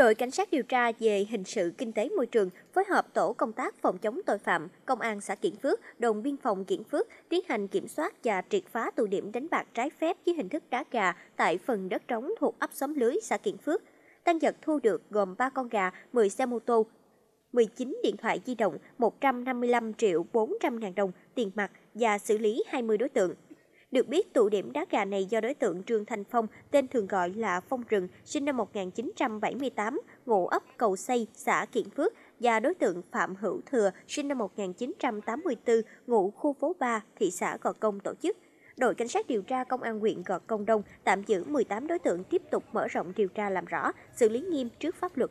Đội Cảnh sát điều tra về hình sự kinh tế môi trường phối hợp tổ công tác phòng chống tội phạm, công an xã Kiển Phước, đồn biên phòng Kiển Phước tiến hành kiểm soát và triệt phá tụ điểm đánh bạc trái phép dưới hình thức đá gà tại phần đất trống thuộc ấp xóm lưới xã Kiển Phước. Tăng vật thu được gồm 3 con gà, 10 xe mô tô, 19 điện thoại di động, 155 triệu 400 ngàn đồng tiền mặt và xử lý 20 đối tượng. Được biết, tụ điểm đá gà này do đối tượng Trương Thanh Phong, tên thường gọi là Phong Rừng, sinh năm 1978, ngụ ấp Cầu Xây, xã Kiện Phước, và đối tượng Phạm Hữu Thừa, sinh năm 1984, ngụ khu phố 3, thị xã Gò Công tổ chức. Đội Cảnh sát điều tra Công an huyện Gò Công Đông tạm giữ 18 đối tượng tiếp tục mở rộng điều tra làm rõ, xử lý nghiêm trước pháp luật.